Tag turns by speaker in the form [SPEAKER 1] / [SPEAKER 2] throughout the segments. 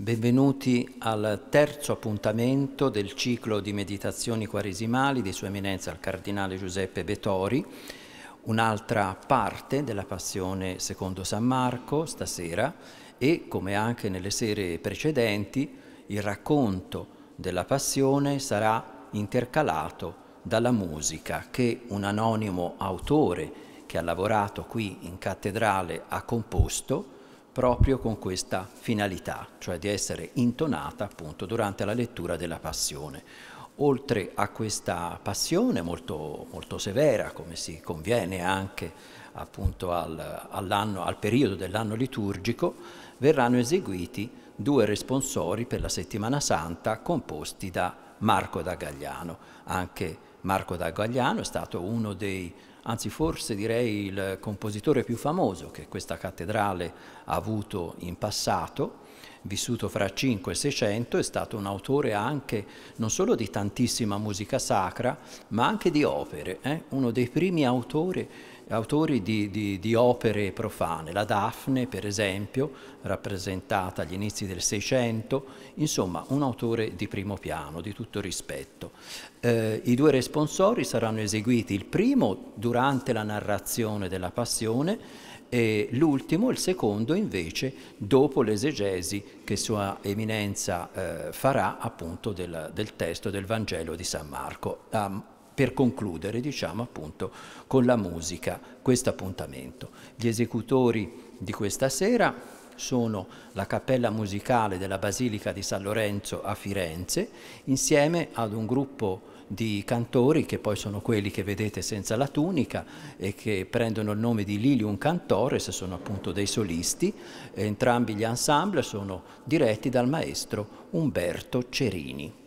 [SPEAKER 1] Benvenuti al terzo appuntamento del ciclo di meditazioni quaresimali di Sua Eminenza il Cardinale Giuseppe Betori, un'altra parte della Passione secondo San Marco stasera e, come anche nelle sere precedenti, il racconto della Passione sarà intercalato dalla musica che un anonimo autore che ha lavorato qui in cattedrale ha composto proprio con questa finalità, cioè di essere intonata appunto durante la lettura della passione. Oltre a questa passione molto, molto severa, come si conviene anche appunto al, al periodo dell'anno liturgico, verranno eseguiti due responsori per la settimana santa composti da Marco da Gagliano. Anche Marco da Gagliano è stato uno dei anzi forse direi il compositore più famoso che questa cattedrale ha avuto in passato, vissuto fra 5 e 600, è stato un autore anche non solo di tantissima musica sacra, ma anche di opere, eh? uno dei primi autori autori di, di, di, opere profane, la Daphne per esempio, rappresentata agli inizi del Seicento, insomma un autore di primo piano, di tutto rispetto. Eh, I due responsori saranno eseguiti, il primo durante la narrazione della Passione e l'ultimo, il secondo invece, dopo l'esegesi che Sua Eminenza eh, farà appunto del, del, testo del Vangelo di San Marco. Um, per concludere diciamo appunto con la musica questo appuntamento. Gli esecutori di questa sera sono la cappella musicale della Basilica di San Lorenzo a Firenze insieme ad un gruppo di cantori che poi sono quelli che vedete senza la tunica e che prendono il nome di Lilium Cantores, sono appunto dei solisti, entrambi gli ensemble sono diretti dal maestro Umberto Cerini.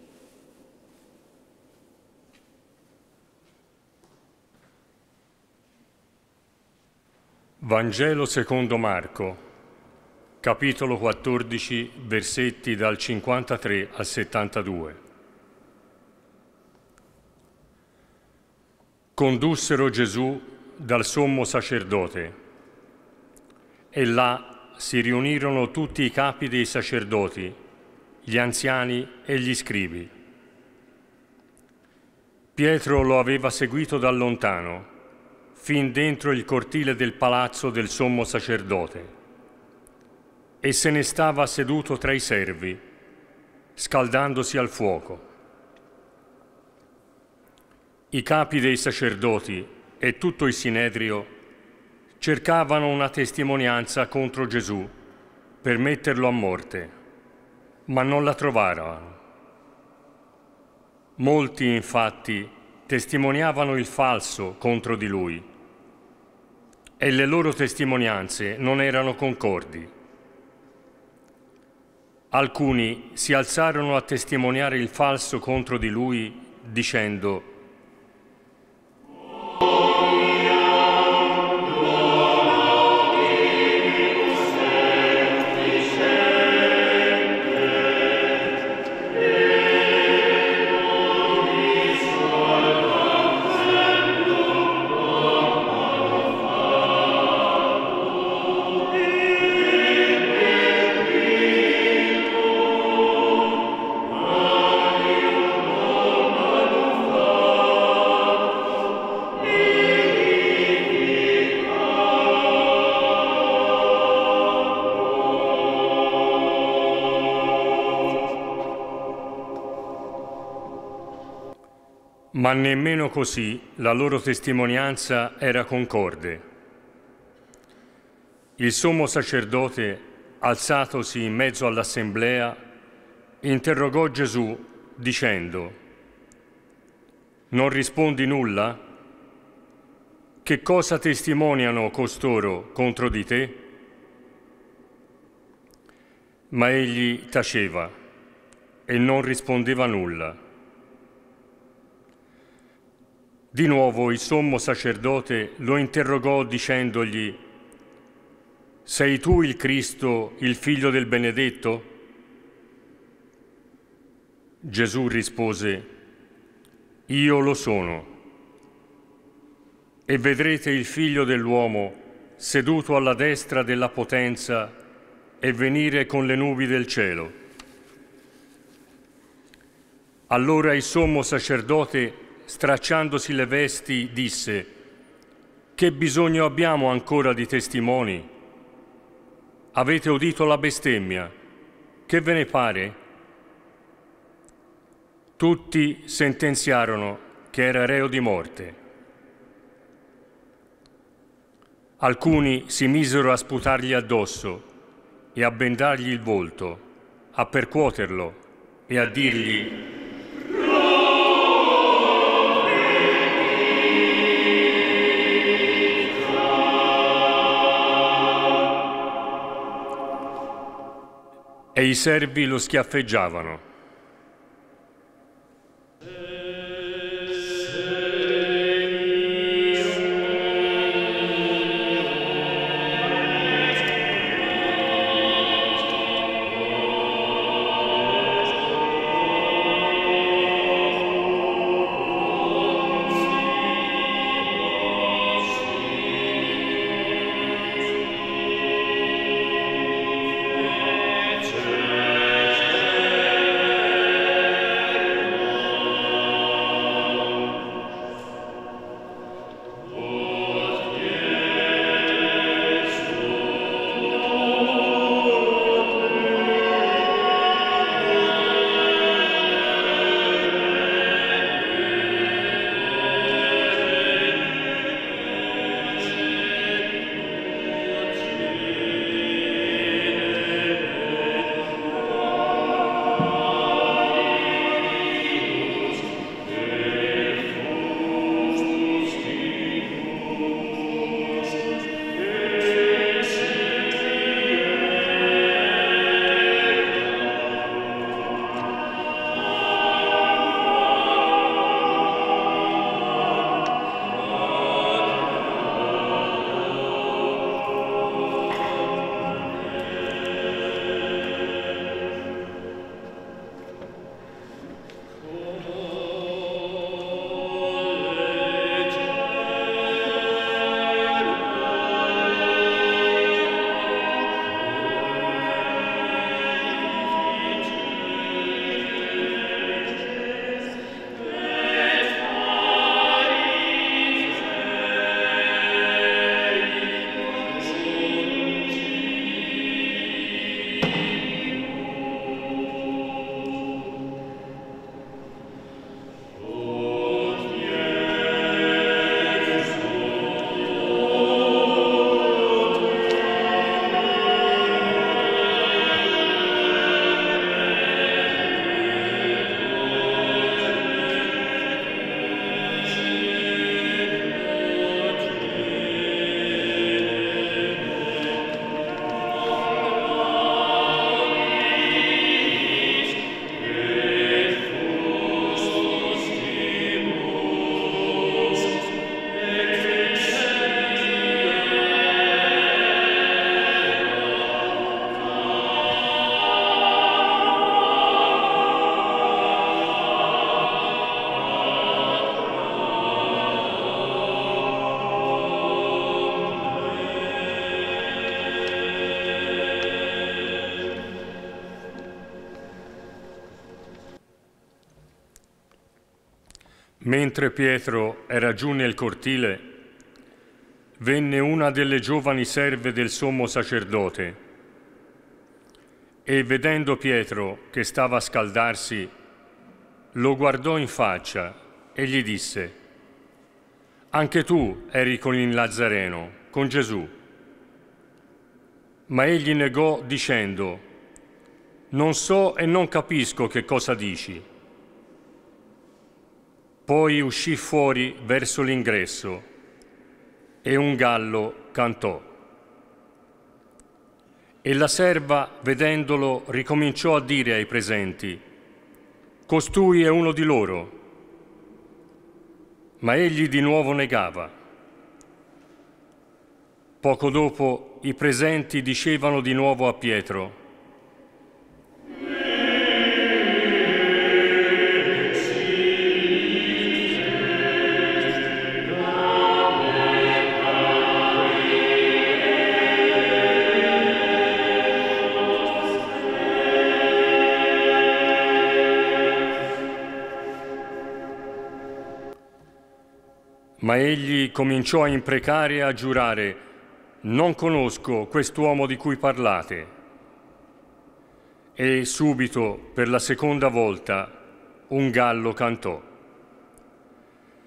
[SPEAKER 2] Vangelo secondo Marco, capitolo 14, versetti dal 53 al 72. Condussero Gesù dal sommo sacerdote e là si riunirono tutti i capi dei sacerdoti, gli anziani e gli scribi. Pietro lo aveva seguito da lontano fin dentro il cortile del palazzo del sommo sacerdote e se ne stava seduto tra i servi, scaldandosi al fuoco. I capi dei sacerdoti e tutto il sinedrio cercavano una testimonianza contro Gesù per metterlo a morte, ma non la trovarono. Molti infatti testimoniavano il falso contro di lui e le loro testimonianze non erano concordi. Alcuni si alzarono a testimoniare il falso contro di lui dicendo Ma nemmeno così la loro testimonianza era concorde. Il sommo sacerdote, alzatosi in mezzo all'assemblea, interrogò Gesù dicendo, Non rispondi nulla? Che cosa testimoniano costoro contro di te? Ma egli taceva e non rispondeva nulla. Di nuovo il sommo sacerdote lo interrogò dicendogli, Sei tu il Cristo, il figlio del benedetto? Gesù rispose, Io lo sono. E vedrete il figlio dell'uomo seduto alla destra della potenza e venire con le nubi del cielo. Allora il sommo sacerdote stracciandosi le vesti, disse, Che bisogno abbiamo ancora di testimoni? Avete udito la bestemmia, che ve ne pare? Tutti sentenziarono che era reo di morte. Alcuni si misero a sputargli addosso e a bendargli il volto, a percuoterlo e a dirgli e i servi lo schiaffeggiavano. Mentre Pietro era giù nel cortile, venne una delle giovani serve del sommo sacerdote e vedendo Pietro che stava a scaldarsi, lo guardò in faccia e gli disse, anche tu eri con il Nazareno, con Gesù. Ma egli negò dicendo, non so e non capisco che cosa dici. Poi uscì fuori verso l'ingresso e un gallo cantò. E la serva, vedendolo, ricominciò a dire ai presenti, Costui è uno di loro. Ma egli di nuovo negava. Poco dopo i presenti dicevano di nuovo a Pietro, Ma egli cominciò a imprecare e a giurare, non conosco quest'uomo di cui parlate. E subito, per la seconda volta, un gallo cantò.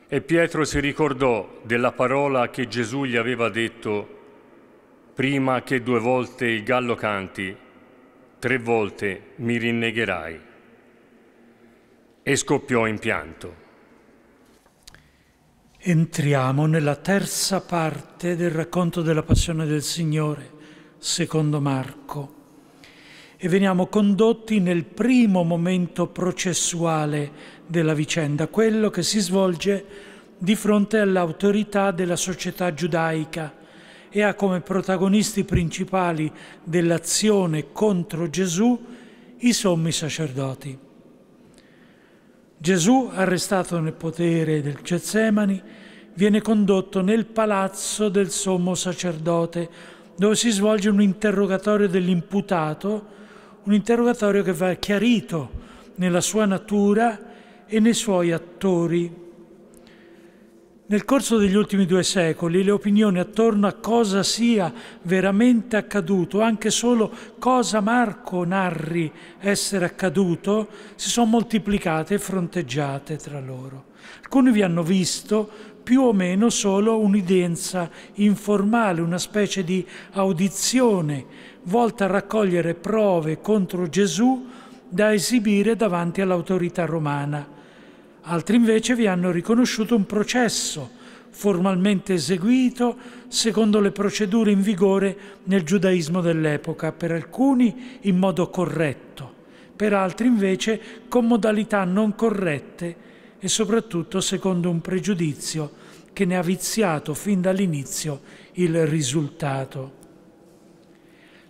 [SPEAKER 2] E Pietro si ricordò della parola che Gesù gli aveva detto, prima che due volte il gallo canti, tre volte mi rinnegherai. E scoppiò in pianto.
[SPEAKER 3] Entriamo nella terza parte del racconto della passione del Signore, secondo Marco, e veniamo condotti nel primo momento processuale della vicenda, quello che si svolge di fronte all'autorità della società giudaica e ha come protagonisti principali dell'azione contro Gesù i sommi sacerdoti. Gesù, arrestato nel potere del Getsemani, viene condotto nel palazzo del sommo sacerdote, dove si svolge un interrogatorio dell'imputato, un interrogatorio che va chiarito nella sua natura e nei suoi attori. Nel corso degli ultimi due secoli le opinioni attorno a cosa sia veramente accaduto, anche solo cosa Marco narri essere accaduto, si sono moltiplicate e fronteggiate tra loro. Alcuni vi hanno visto più o meno solo un'idenza informale, una specie di audizione volta a raccogliere prove contro Gesù da esibire davanti all'autorità romana. Altri invece vi hanno riconosciuto un processo formalmente eseguito secondo le procedure in vigore nel giudaismo dell'epoca, per alcuni in modo corretto, per altri invece con modalità non corrette e soprattutto secondo un pregiudizio che ne ha viziato fin dall'inizio il risultato.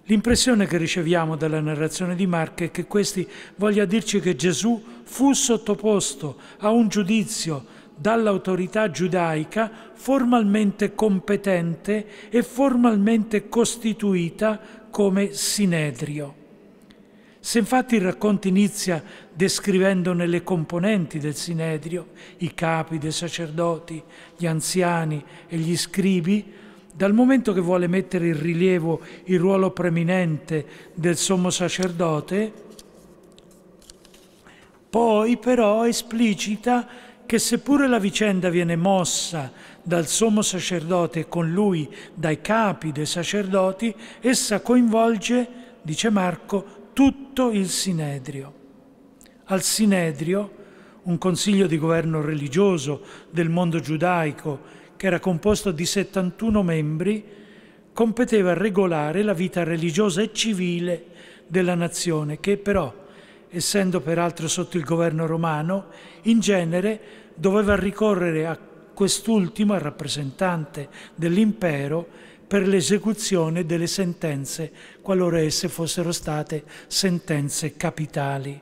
[SPEAKER 3] L'impressione che riceviamo dalla narrazione di Marco è che questi voglia dirci che Gesù fu sottoposto a un giudizio dall'autorità giudaica formalmente competente e formalmente costituita come sinedrio. Se infatti il racconto inizia descrivendone le componenti del Sinedrio, i capi dei sacerdoti, gli anziani e gli scribi, dal momento che vuole mettere in rilievo il ruolo preminente del sommo sacerdote, poi però esplicita che seppure la vicenda viene mossa dal sommo sacerdote e con lui dai capi dei sacerdoti, essa coinvolge, dice Marco, tutto il Sinedrio al Sinedrio, un consiglio di governo religioso del mondo giudaico che era composto di 71 membri, competeva regolare la vita religiosa e civile della nazione, che però, essendo peraltro sotto il governo romano, in genere doveva ricorrere a quest'ultimo, al rappresentante dell'impero, per l'esecuzione delle sentenze, qualora esse fossero state sentenze capitali.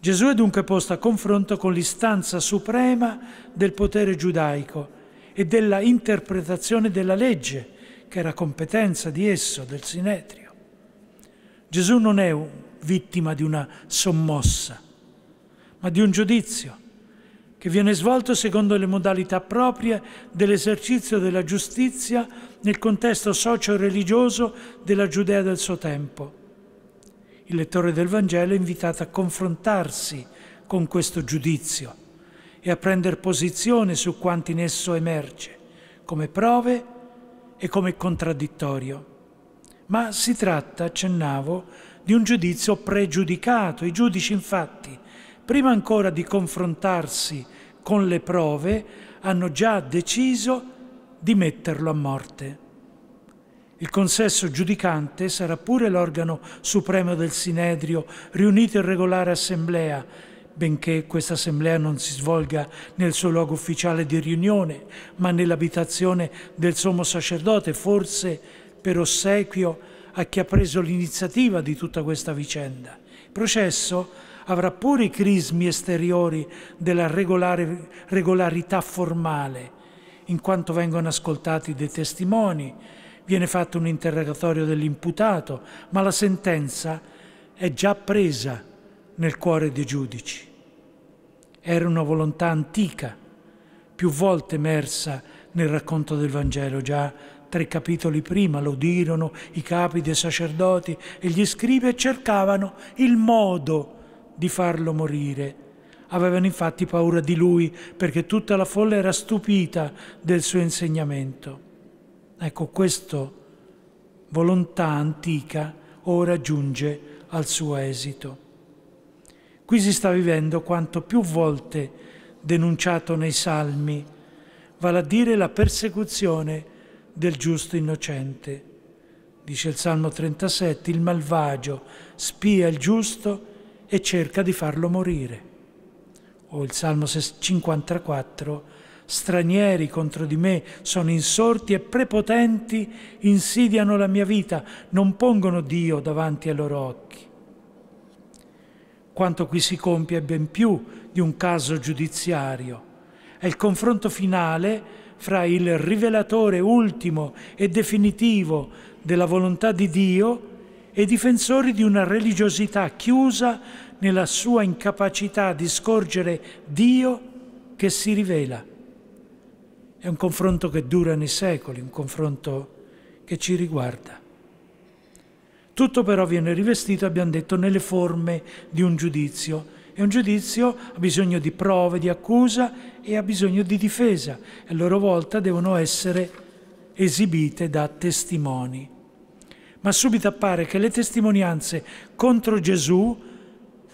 [SPEAKER 3] Gesù è dunque posto a confronto con l'istanza suprema del potere giudaico e della interpretazione della legge, che era competenza di esso, del Sinetrio. Gesù non è vittima di una sommossa, ma di un giudizio che viene svolto secondo le modalità proprie dell'esercizio della giustizia nel contesto socio-religioso della Giudea del suo tempo il lettore del Vangelo è invitato a confrontarsi con questo giudizio e a prendere posizione su quanto in esso emerge, come prove e come contraddittorio. Ma si tratta, accennavo, di un giudizio pregiudicato. I giudici infatti, prima ancora di confrontarsi con le prove, hanno già deciso di metterlo a morte. Il consesso giudicante sarà pure l'organo supremo del Sinedrio, riunito in regolare assemblea, benché questa assemblea non si svolga nel suo luogo ufficiale di riunione, ma nell'abitazione del sommo sacerdote, forse per ossequio a chi ha preso l'iniziativa di tutta questa vicenda. Il processo avrà pure i crismi esteriori della regolare, regolarità formale, in quanto vengono ascoltati dei testimoni, viene fatto un interrogatorio dell'imputato, ma la sentenza è già presa nel cuore dei giudici. Era una volontà antica, più volte emersa nel racconto del Vangelo, già tre capitoli prima lo dirono i capi dei sacerdoti e gli scrivi e cercavano il modo di farlo morire. Avevano infatti paura di lui perché tutta la folla era stupita del suo insegnamento. Ecco, questa volontà antica ora giunge al suo esito. Qui si sta vivendo quanto più volte denunciato nei salmi, vale a dire la persecuzione del giusto innocente. Dice il Salmo 37, il malvagio spia il giusto e cerca di farlo morire. O il Salmo 54, stranieri contro di me sono insorti e prepotenti insidiano la mia vita, non pongono Dio davanti ai loro occhi. Quanto qui si compie è ben più di un caso giudiziario, è il confronto finale fra il rivelatore ultimo e definitivo della volontà di Dio e difensori di una religiosità chiusa nella sua incapacità di scorgere Dio che si rivela. È un confronto che dura nei secoli, un confronto che ci riguarda. Tutto però viene rivestito, abbiamo detto, nelle forme di un giudizio. E un giudizio ha bisogno di prove, di accusa e ha bisogno di difesa. E a loro volta devono essere esibite da testimoni. Ma subito appare che le testimonianze contro Gesù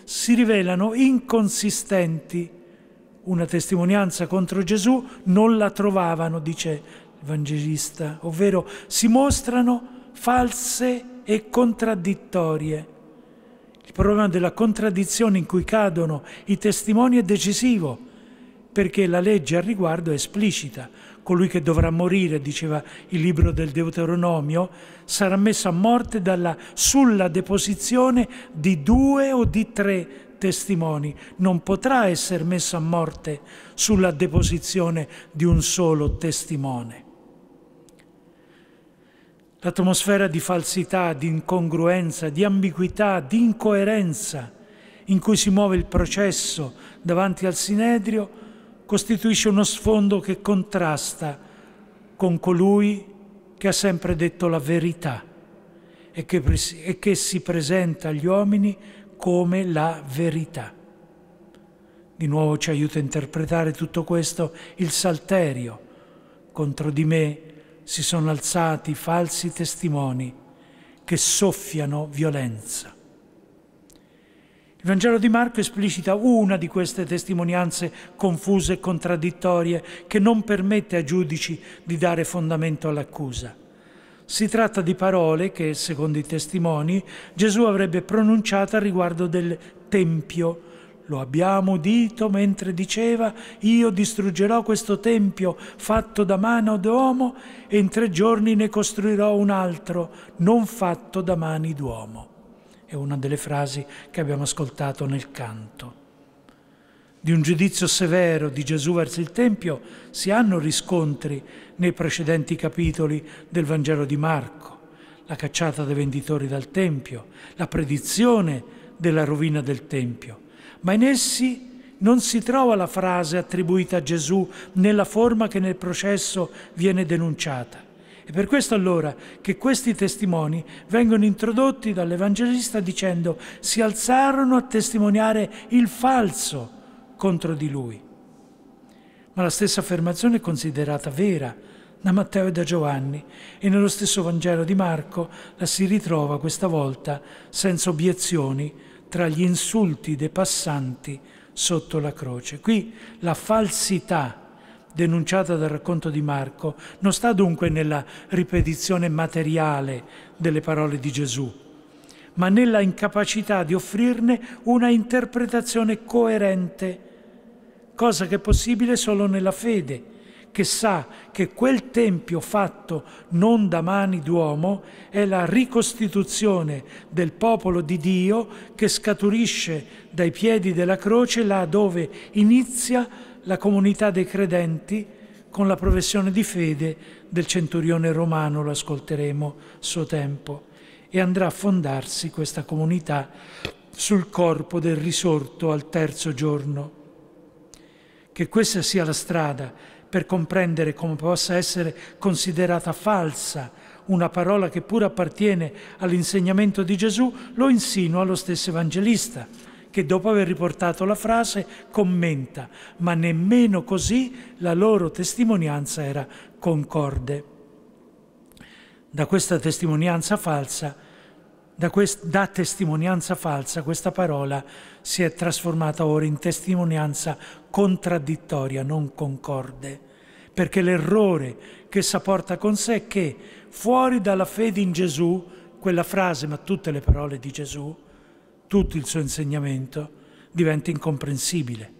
[SPEAKER 3] si rivelano inconsistenti una testimonianza contro Gesù, non la trovavano, dice l'Evangelista, ovvero si mostrano false e contraddittorie. Il problema della contraddizione in cui cadono i testimoni è decisivo, perché la legge al riguardo è esplicita. Colui che dovrà morire, diceva il libro del Deuteronomio, sarà messo a morte dalla, sulla deposizione di due o di tre testimoni non potrà essere messo a morte sulla deposizione di un solo testimone. L'atmosfera di falsità, di incongruenza, di ambiguità, di incoerenza in cui si muove il processo davanti al Sinedrio costituisce uno sfondo che contrasta con colui che ha sempre detto la verità e che, e che si presenta agli uomini come la verità. Di nuovo ci aiuta a interpretare tutto questo il salterio. Contro di me si sono alzati falsi testimoni che soffiano violenza. Il Vangelo di Marco esplicita una di queste testimonianze confuse e contraddittorie che non permette a giudici di dare fondamento all'accusa. Si tratta di parole che, secondo i testimoni, Gesù avrebbe pronunciato a riguardo del Tempio. Lo abbiamo udito mentre diceva, io distruggerò questo Tempio fatto da mano d'uomo e in tre giorni ne costruirò un altro, non fatto da mani d'uomo. È una delle frasi che abbiamo ascoltato nel canto di un giudizio severo di Gesù verso il Tempio si hanno riscontri nei precedenti capitoli del Vangelo di Marco, la cacciata dei venditori dal Tempio, la predizione della rovina del Tempio, ma in essi non si trova la frase attribuita a Gesù nella forma che nel processo viene denunciata. È per questo allora che questi testimoni vengono introdotti dall'Evangelista dicendo si alzarono a testimoniare il falso contro di lui. Ma la stessa affermazione è considerata vera da Matteo e da Giovanni e nello stesso Vangelo di Marco la si ritrova questa volta senza obiezioni tra gli insulti dei passanti sotto la croce. Qui la falsità denunciata dal racconto di Marco non sta dunque nella ripetizione materiale delle parole di Gesù, ma nella incapacità di offrirne una interpretazione coerente cosa che è possibile solo nella fede, che sa che quel tempio fatto non da mani d'uomo è la ricostituzione del popolo di Dio che scaturisce dai piedi della croce là dove inizia la comunità dei credenti con la professione di fede del centurione romano, lo ascolteremo a suo tempo, e andrà a fondarsi questa comunità sul corpo del risorto al terzo giorno che questa sia la strada per comprendere come possa essere considerata falsa una parola che pur appartiene all'insegnamento di Gesù, lo insinua lo stesso evangelista, che dopo aver riportato la frase commenta, ma nemmeno così la loro testimonianza era concorde. Da questa testimonianza falsa da, quest- da, testimonianza falsa questa parola si è trasformata ora in testimonianza contraddittoria, non concorde, perché l'errore che essa porta con sé è che fuori dalla fede in Gesù, quella frase, ma tutte le parole di Gesù, tutto il suo insegnamento, diventa incomprensibile,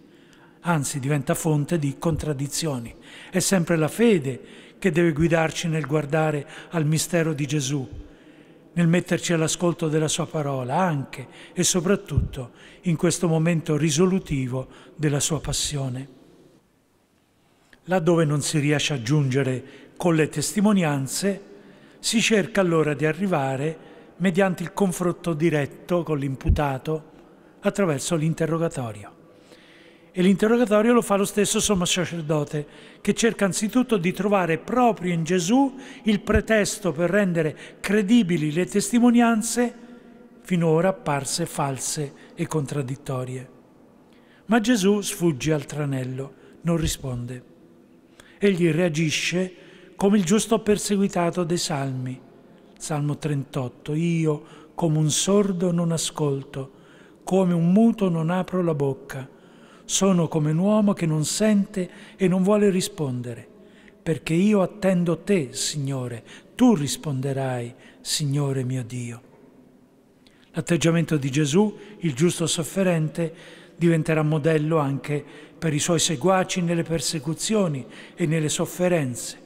[SPEAKER 3] anzi diventa fonte di contraddizioni. È sempre la fede che deve guidarci nel guardare al mistero di Gesù nel metterci all'ascolto della sua parola, anche e soprattutto in questo momento risolutivo della sua passione. Laddove non si riesce a giungere con le testimonianze, si cerca allora di arrivare mediante il confronto diretto con l'imputato attraverso l'interrogatorio e l'interrogatorio lo fa lo stesso sommo sacerdote, che cerca anzitutto di trovare proprio in Gesù il pretesto per rendere credibili le testimonianze finora apparse false e contraddittorie. Ma Gesù sfugge al tranello, non risponde. Egli reagisce come il giusto perseguitato dei salmi. Salmo 38, io come un sordo non ascolto, come un muto non apro la bocca sono come un uomo che non sente e non vuole rispondere, perché io attendo te, Signore, tu risponderai, Signore mio Dio. L'atteggiamento di Gesù, il giusto sofferente, diventerà modello anche per i suoi seguaci nelle persecuzioni e nelle sofferenze.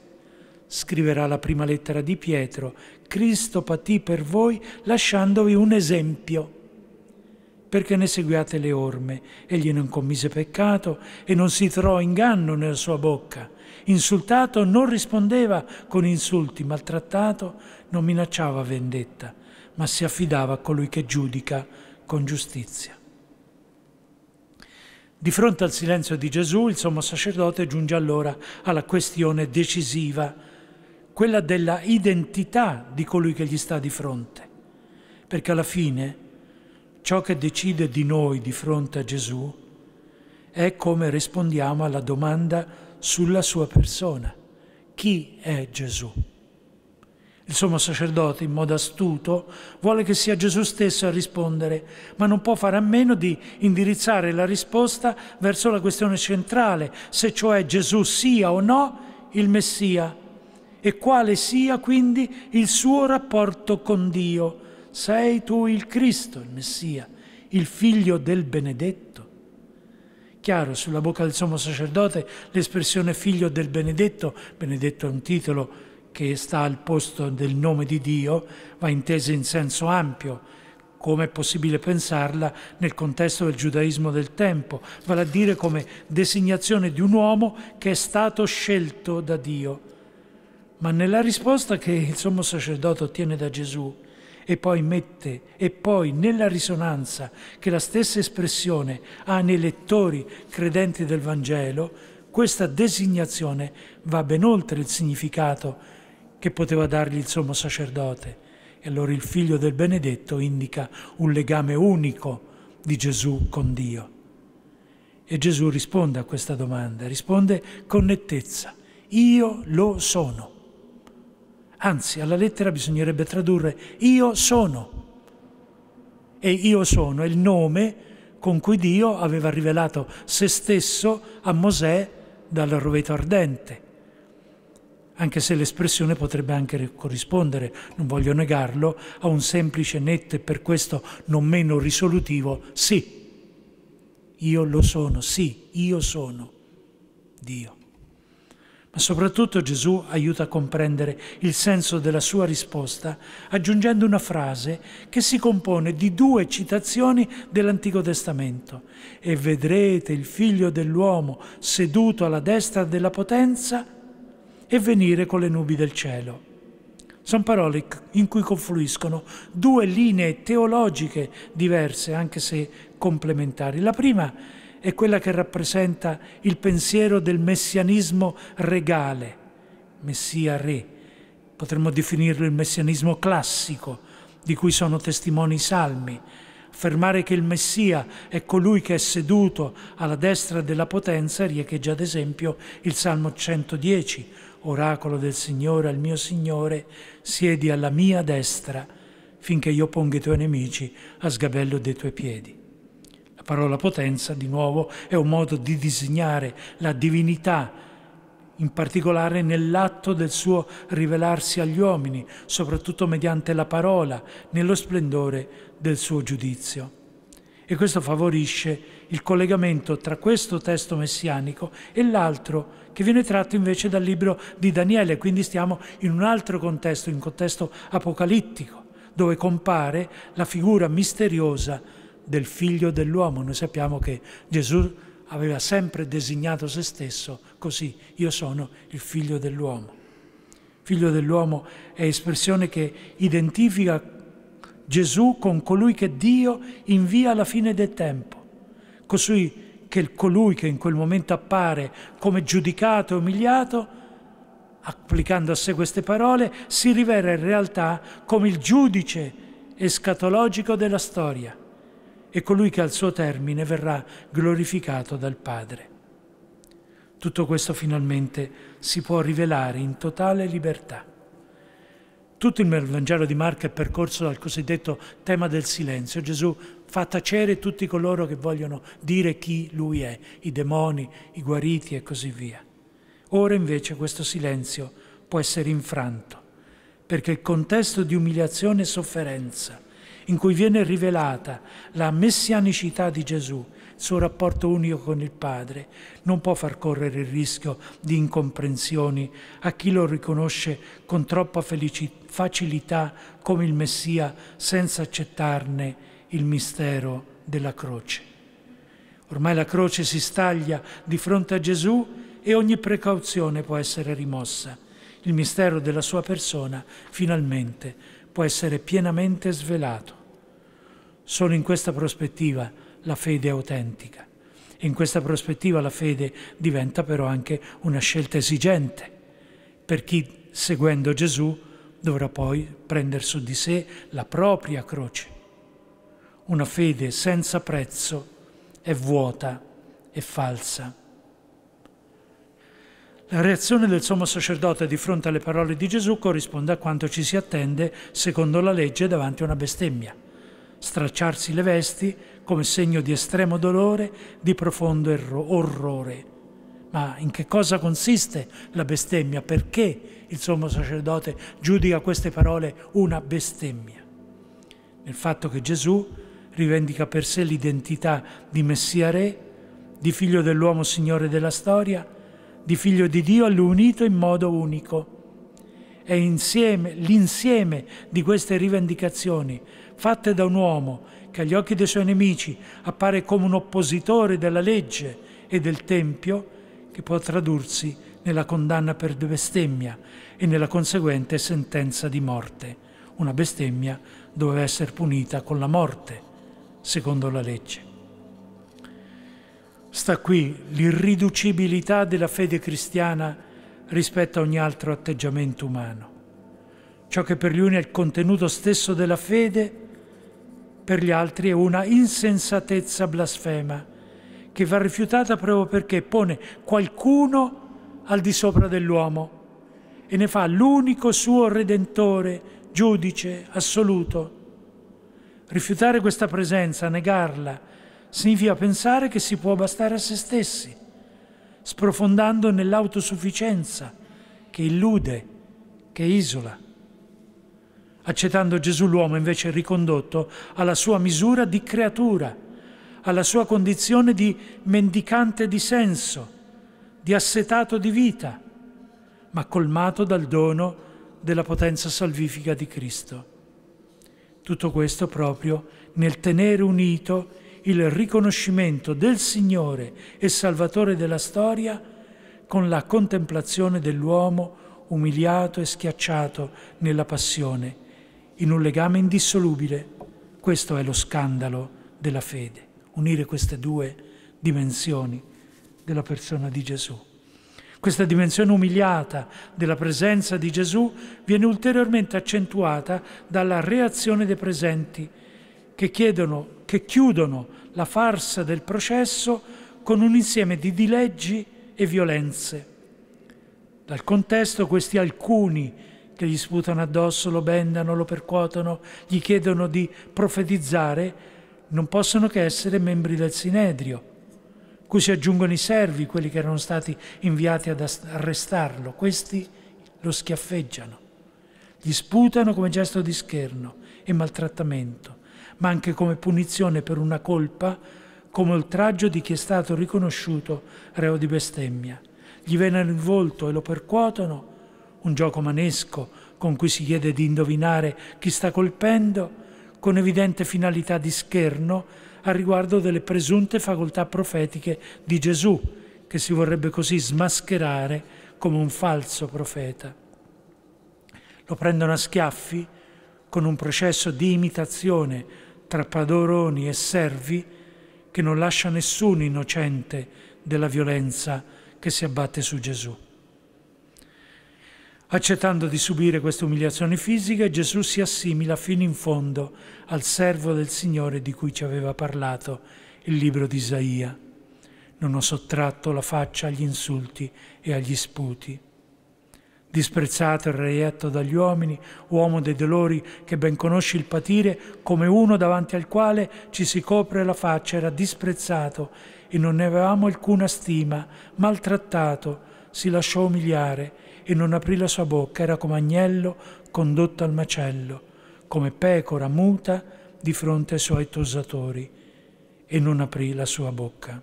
[SPEAKER 3] Scriverà la prima lettera di Pietro, Cristo patì per voi lasciandovi un esempio perché ne seguiate le orme. Egli non commise peccato e non si trovò inganno nella sua bocca. Insultato non rispondeva con insulti, maltrattato non minacciava vendetta, ma si affidava a colui che giudica con giustizia. Di fronte al silenzio di Gesù, il sommo sacerdote giunge allora alla questione decisiva, quella della identità di colui che gli sta di fronte, perché alla fine Ciò che decide di noi di fronte a Gesù è come rispondiamo alla domanda sulla sua persona. Chi è Gesù? Il sommo sacerdote, in modo astuto, vuole che sia Gesù stesso a rispondere, ma non può fare a meno di indirizzare la risposta verso la questione centrale, se cioè Gesù sia o no il Messia e quale sia quindi il suo rapporto con Dio sei tu il Cristo, il Messia, il figlio del benedetto. Chiaro, sulla bocca del sommo sacerdote l'espressione figlio del benedetto, benedetto è un titolo che sta al posto del nome di Dio, va intesa in senso ampio, come è possibile pensarla nel contesto del giudaismo del tempo, vale a dire come designazione di un uomo che è stato scelto da Dio. Ma nella risposta che il sommo sacerdote ottiene da Gesù, e poi mette, e poi nella risonanza che la stessa espressione ha nei lettori credenti del Vangelo, questa designazione va ben oltre il significato che poteva dargli il sommo sacerdote. E allora il figlio del benedetto indica un legame unico di Gesù con Dio. E Gesù risponde a questa domanda, risponde con nettezza, io lo sono anzi alla lettera bisognerebbe tradurre io sono. E io sono è il nome con cui Dio aveva rivelato se stesso a Mosè dal roveto ardente. Anche se l'espressione potrebbe anche corrispondere, non voglio negarlo, a un semplice netto e per questo non meno risolutivo sì. Io lo sono, sì, io sono Dio. Ma soprattutto Gesù aiuta a comprendere il senso della sua risposta aggiungendo una frase che si compone di due citazioni dell'Antico Testamento. E vedrete il figlio dell'uomo seduto alla destra della potenza e venire con le nubi del cielo. Sono parole in cui confluiscono due linee teologiche diverse, anche se complementari. La prima è è quella che rappresenta il pensiero del messianismo regale, messia re. Potremmo definirlo il messianismo classico, di cui sono testimoni i salmi. Affermare che il Messia è colui che è seduto alla destra della potenza riecheggia ad esempio il Salmo 110, oracolo del Signore al mio Signore, siedi alla mia destra finché io ponga i tuoi nemici a sgabello dei tuoi piedi parola potenza, di nuovo, è un modo di disegnare la divinità, in particolare nell'atto del suo rivelarsi agli uomini, soprattutto mediante la parola, nello splendore del suo giudizio. E questo favorisce il collegamento tra questo testo messianico e l'altro che viene tratto invece dal libro di Daniele, quindi stiamo in un altro contesto, in contesto apocalittico, dove compare la figura misteriosa del figlio dell'uomo. Noi sappiamo che Gesù aveva sempre designato se stesso così, io sono il figlio dell'uomo. Figlio dell'uomo è espressione che identifica Gesù con colui che Dio invia alla fine del tempo, così che colui che in quel momento appare come giudicato e umiliato, applicando a sé queste parole, si rivela in realtà come il giudice escatologico della storia, e colui che al suo termine verrà glorificato dal Padre. Tutto questo finalmente si può rivelare in totale libertà. Tutto il Vangelo di Marco è percorso dal cosiddetto tema del silenzio. Gesù fa tacere tutti coloro che vogliono dire chi lui è, i demoni, i guariti e così via. Ora invece questo silenzio può essere infranto, perché il contesto di umiliazione e sofferenza in cui viene rivelata la messianicità di Gesù, il suo rapporto unico con il Padre, non può far correre il rischio di incomprensioni a chi lo riconosce con troppa facilità come il Messia senza accettarne il mistero della croce. Ormai la croce si staglia di fronte a Gesù e ogni precauzione può essere rimossa. Il mistero della sua persona finalmente può essere pienamente svelato. Solo in questa prospettiva la fede è autentica. In questa prospettiva la fede diventa però anche una scelta esigente per chi, seguendo Gesù, dovrà poi prendere su di sé la propria croce. Una fede senza prezzo è vuota e falsa. La reazione del sommo sacerdote di fronte alle parole di Gesù corrisponde a quanto ci si attende secondo la legge davanti a una bestemmia stracciarsi le vesti come segno di estremo dolore, di profondo orrore. Ma in che cosa consiste la bestemmia? Perché il sommo sacerdote giudica queste parole una bestemmia? Nel fatto che Gesù rivendica per sé l'identità di Messia Re, di figlio dell'uomo Signore della storia, di figlio di Dio all'unito in modo unico. E insieme, l'insieme di queste rivendicazioni fatte da un uomo che agli occhi dei suoi nemici appare come un oppositore della legge e del Tempio, che può tradursi nella condanna per bestemmia e nella conseguente sentenza di morte. Una bestemmia doveva essere punita con la morte, secondo la legge. Sta qui l'irriducibilità della fede cristiana rispetto a ogni altro atteggiamento umano. Ciò che per gli uni è il contenuto stesso della fede, per gli altri è una insensatezza blasfema, che va rifiutata proprio perché pone qualcuno al di sopra dell'uomo e ne fa l'unico suo redentore, giudice assoluto. Rifiutare questa presenza, negarla, significa pensare che si può bastare a se stessi, sprofondando nell'autosufficienza che illude, che isola accettando Gesù l'uomo invece ricondotto alla sua misura di creatura, alla sua condizione di mendicante di senso, di assetato di vita, ma colmato dal dono della potenza salvifica di Cristo. Tutto questo proprio nel tenere unito il riconoscimento del Signore e Salvatore della storia con la contemplazione dell'uomo umiliato e schiacciato nella passione in un legame indissolubile. Questo è lo scandalo della fede, unire queste due dimensioni della persona di Gesù. Questa dimensione umiliata della presenza di Gesù viene ulteriormente accentuata dalla reazione dei presenti che, chiedono, che chiudono la farsa del processo con un insieme di dileggi e violenze. Dal contesto questi alcuni che gli sputano addosso, lo bendano, lo percuotono, gli chiedono di profetizzare, non possono che essere membri del Sinedrio, cui si aggiungono i servi, quelli che erano stati inviati ad arrestarlo. Questi lo schiaffeggiano, gli sputano come gesto di scherno e maltrattamento, ma anche come punizione per una colpa, come oltraggio di chi è stato riconosciuto reo di bestemmia. Gli venano in volto e lo percuotono un gioco manesco con cui si chiede di indovinare chi sta colpendo, con evidente finalità di scherno a riguardo delle presunte facoltà profetiche di Gesù, che si vorrebbe così smascherare come un falso profeta. Lo prendono a schiaffi con un processo di imitazione tra padroni e servi che non lascia nessuno innocente della violenza che si abbatte su Gesù. Accettando di subire queste umiliazioni fisiche, Gesù si assimila fino in fondo al servo del Signore di cui ci aveva parlato il libro di Isaia. Non ho sottratto la faccia agli insulti e agli sputi. Disprezzato e reietto dagli uomini, uomo dei dolori che ben conosci il patire, come uno davanti al quale ci si copre la faccia, era disprezzato e non ne avevamo alcuna stima, maltrattato, si lasciò umiliare e non aprì la sua bocca, era come agnello condotto al macello, come pecora muta di fronte ai suoi tosatori, e non aprì la sua bocca.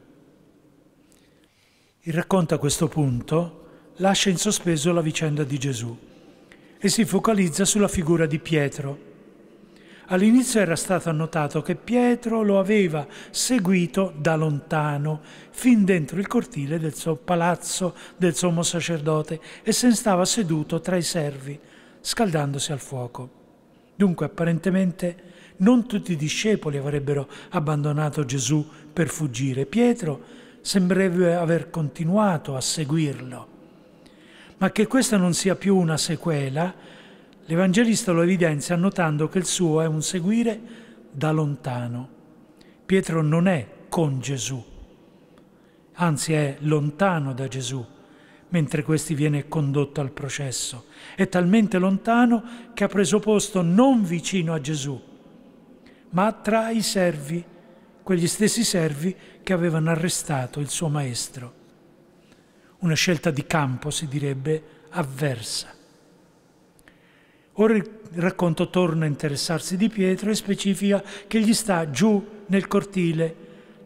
[SPEAKER 3] Il racconto a questo punto lascia in sospeso la vicenda di Gesù e si focalizza sulla figura di Pietro, All'inizio era stato annotato che Pietro lo aveva seguito da lontano, fin dentro il cortile del suo palazzo del sommo sacerdote, e se ne stava seduto tra i servi, scaldandosi al fuoco. Dunque, apparentemente, non tutti i discepoli avrebbero abbandonato Gesù per fuggire. Pietro sembrerebbe aver continuato a seguirlo. Ma che questa non sia più una sequela, L'Evangelista lo evidenzia notando che il suo è un seguire da lontano. Pietro non è con Gesù, anzi è lontano da Gesù, mentre questi viene condotto al processo. È talmente lontano che ha preso posto non vicino a Gesù, ma tra i servi, quegli stessi servi che avevano arrestato il suo maestro. Una scelta di campo, si direbbe, avversa. Ora il racconto torna a interessarsi di Pietro e specifica che gli sta giù nel cortile,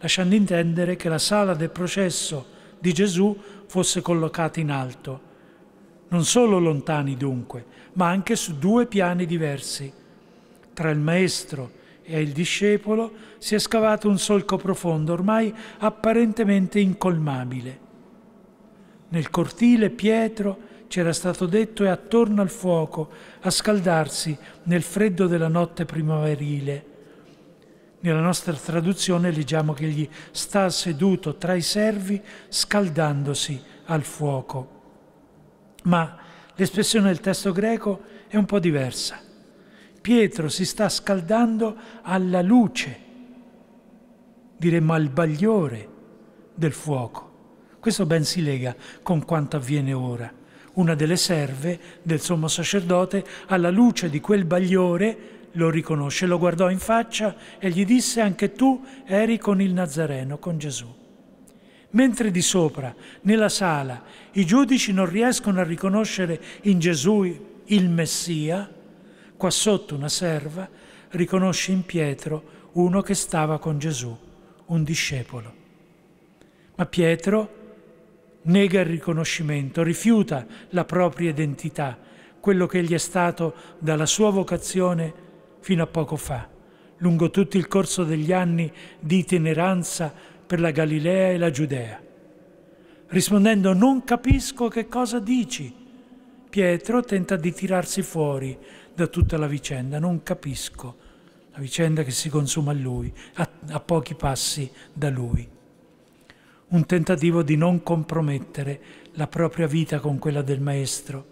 [SPEAKER 3] lasciando intendere che la sala del processo di Gesù fosse collocata in alto, non solo lontani dunque, ma anche su due piani diversi. Tra il maestro e il discepolo si è scavato un solco profondo, ormai apparentemente incolmabile. Nel cortile Pietro c'era stato detto, è attorno al fuoco, a scaldarsi nel freddo della notte primaverile. Nella nostra traduzione leggiamo che egli sta seduto tra i servi scaldandosi al fuoco. Ma l'espressione del testo greco è un po' diversa. Pietro si sta scaldando alla luce, diremmo al bagliore del fuoco. Questo ben si lega con quanto avviene ora una delle serve del sommo sacerdote, alla luce di quel bagliore lo riconosce, lo guardò in faccia e gli disse anche tu eri con il Nazareno, con Gesù. Mentre di sopra, nella sala, i giudici non riescono a riconoscere in Gesù il Messia, qua sotto una serva riconosce in Pietro uno che stava con Gesù, un discepolo. Ma Pietro, nega il riconoscimento, rifiuta la propria identità, quello che gli è stato dalla sua vocazione fino a poco fa, lungo tutto il corso degli anni di itineranza per la Galilea e la Giudea. Rispondendo non capisco che cosa dici, Pietro tenta di tirarsi fuori da tutta la vicenda, non capisco, la vicenda che si consuma a lui, a, a pochi passi da lui un tentativo di non compromettere la propria vita con quella del Maestro.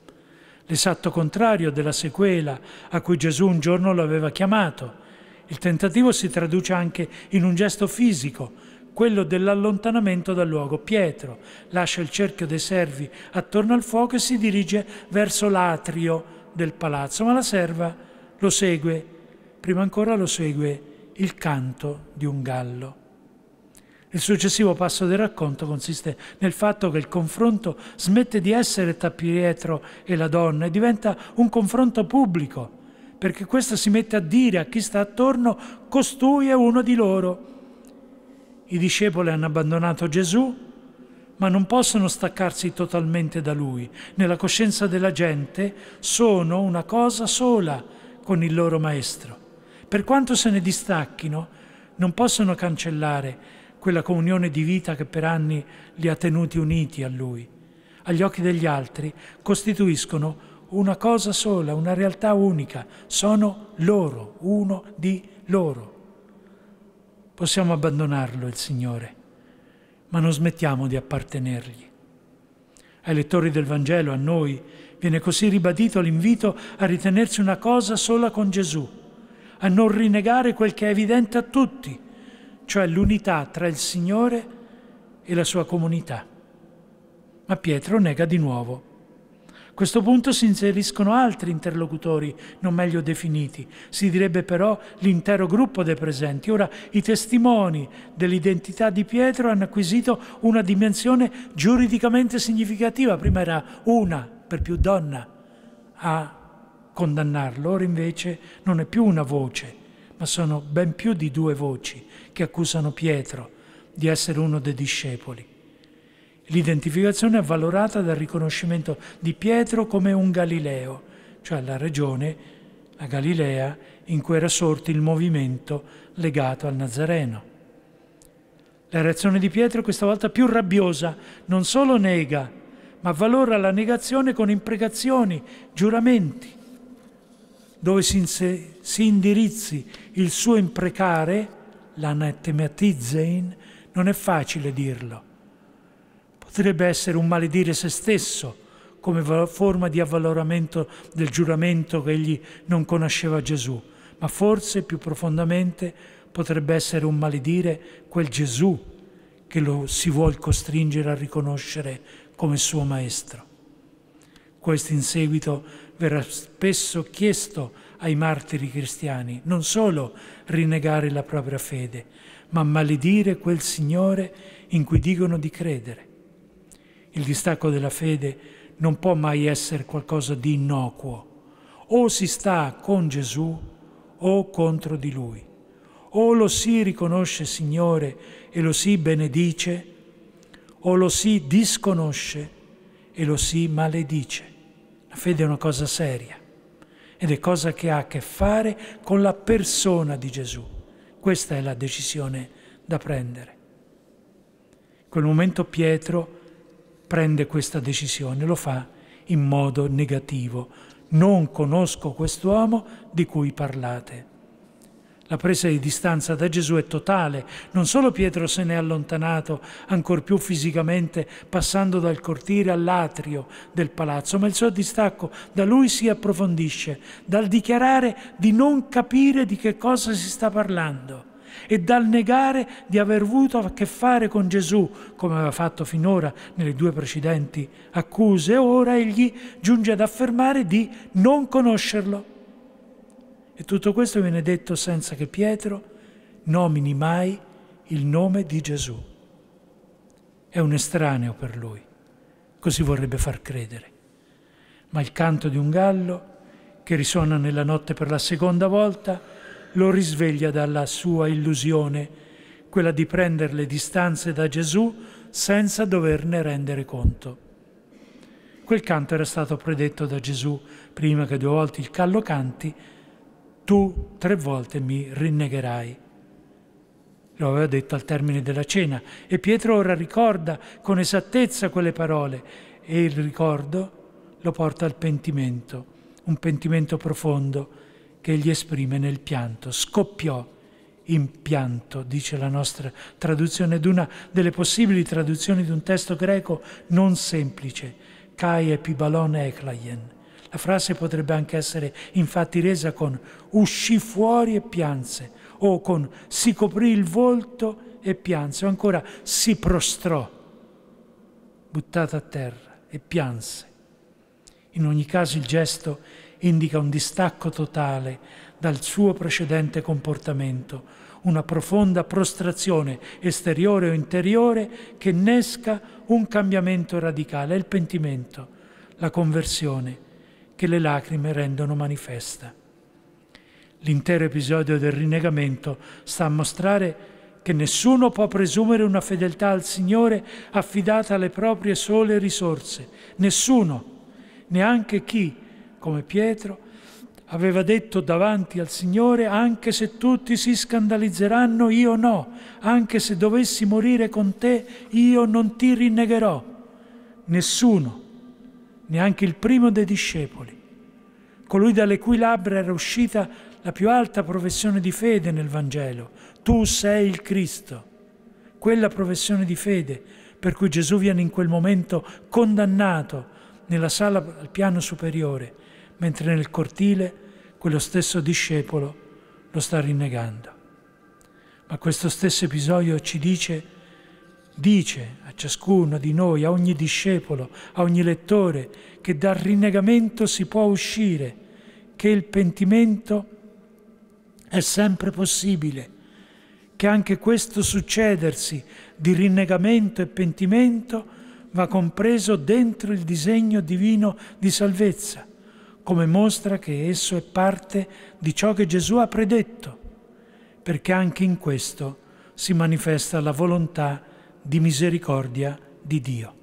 [SPEAKER 3] L'esatto contrario della sequela a cui Gesù un giorno lo aveva chiamato. Il tentativo si traduce anche in un gesto fisico, quello dell'allontanamento dal luogo. Pietro lascia il cerchio dei servi attorno al fuoco e si dirige verso l'atrio del palazzo, ma la serva lo segue, prima ancora lo segue il canto di un gallo. Il successivo passo del racconto consiste nel fatto che il confronto smette di essere tra Pietro e la donna e diventa un confronto pubblico, perché questo si mette a dire a chi sta attorno, costui è uno di loro. I discepoli hanno abbandonato Gesù, ma non possono staccarsi totalmente da lui. Nella coscienza della gente sono una cosa sola con il loro maestro. Per quanto se ne distacchino, non possono cancellare quella comunione di vita che per anni li ha tenuti uniti a lui. Agli occhi degli altri costituiscono una cosa sola, una realtà unica, sono loro, uno di loro. Possiamo abbandonarlo il Signore, ma non smettiamo di appartenergli. Ai lettori del Vangelo, a noi, viene così ribadito l'invito a ritenersi una cosa sola con Gesù, a non rinnegare quel che è evidente a tutti, cioè l'unità tra il Signore e la sua comunità. Ma Pietro nega di nuovo. A questo punto si inseriscono altri interlocutori non meglio definiti, si direbbe però l'intero gruppo dei presenti. Ora i testimoni dell'identità di Pietro hanno acquisito una dimensione giuridicamente significativa, prima era una, per più donna, a condannarlo, ora invece non è più una voce, ma sono ben più di due voci che accusano Pietro di essere uno dei discepoli. L'identificazione è valorata dal riconoscimento di Pietro come un Galileo, cioè la regione, la Galilea, in cui era sorto il movimento legato al Nazareno. La reazione di Pietro questa volta più rabbiosa, non solo nega, ma valora la negazione con imprecazioni, giuramenti, dove si, si indirizzi il suo imprecare l'anatematizzein, non è facile dirlo. Potrebbe essere un maledire se stesso, come forma di avvaloramento del giuramento che egli non conosceva Gesù, ma forse più profondamente potrebbe essere un maledire quel Gesù che lo si vuol costringere a riconoscere come suo maestro. Questo in seguito verrà spesso chiesto ai martiri cristiani non solo rinnegare la propria fede, ma maledire quel Signore in cui dicono di credere. Il distacco della fede non può mai essere qualcosa di innocuo. O si sta con Gesù o contro di Lui. O lo si riconosce Signore e lo si benedice, o lo si disconosce e lo si maledice. La fede è una cosa seria ed è cosa che ha a che fare con la persona di Gesù. Questa è la decisione da prendere. In quel momento Pietro prende questa decisione, lo fa in modo negativo. Non conosco quest'uomo di cui parlate. La presa di distanza da Gesù è totale, non solo Pietro se n'è allontanato ancor più fisicamente passando dal cortile all'atrio del palazzo, ma il suo distacco da lui si approfondisce dal dichiarare di non capire di che cosa si sta parlando e dal negare di aver avuto a che fare con Gesù, come aveva fatto finora nelle due precedenti accuse, ora egli giunge ad affermare di non conoscerlo. E tutto questo viene detto senza che Pietro nomini mai il nome di Gesù. È un estraneo per lui, così vorrebbe far credere. Ma il canto di un gallo, che risuona nella notte per la seconda volta, lo risveglia dalla sua illusione, quella di prendere le distanze da Gesù senza doverne rendere conto. Quel canto era stato predetto da Gesù prima che due volte il gallo canti tu tre volte mi rinnegherai. Lo aveva detto al termine della cena e Pietro ora ricorda con esattezza quelle parole e il ricordo lo porta al pentimento, un pentimento profondo che egli esprime nel pianto. Scoppiò in pianto, dice la nostra traduzione, ed una delle possibili traduzioni di un testo greco non semplice, kai epibalon eklaien. La frase potrebbe anche essere infatti resa con uscì fuori e pianse, o con si coprì il volto e pianse, o ancora si prostrò, buttata a terra, e pianse. In ogni caso il gesto indica un distacco totale dal suo precedente comportamento, una profonda prostrazione esteriore o interiore che innesca un cambiamento radicale, il pentimento, la conversione che le lacrime rendono manifesta. L'intero episodio del rinnegamento sta a mostrare che nessuno può presumere una fedeltà al Signore affidata alle proprie sole risorse. Nessuno, neanche chi, come Pietro, aveva detto davanti al Signore, anche se tutti si scandalizzeranno, io no, anche se dovessi morire con te, io non ti rinnegherò. Nessuno, neanche il primo dei discepoli, colui dalle cui labbra era uscita la più alta professione di fede nel Vangelo. Tu sei il Cristo. Quella professione di fede per cui Gesù viene in quel momento condannato nella sala al piano superiore, mentre nel cortile quello stesso discepolo lo sta rinnegando. Ma questo stesso episodio ci dice, dice a ciascuno di noi, a ogni discepolo, a ogni lettore, che dal rinnegamento si può uscire, che il pentimento è è sempre possibile che anche questo succedersi di rinnegamento e pentimento va compreso dentro il disegno divino di salvezza, come mostra che esso è parte di ciò che Gesù ha predetto, perché anche in questo si manifesta la volontà di misericordia di Dio.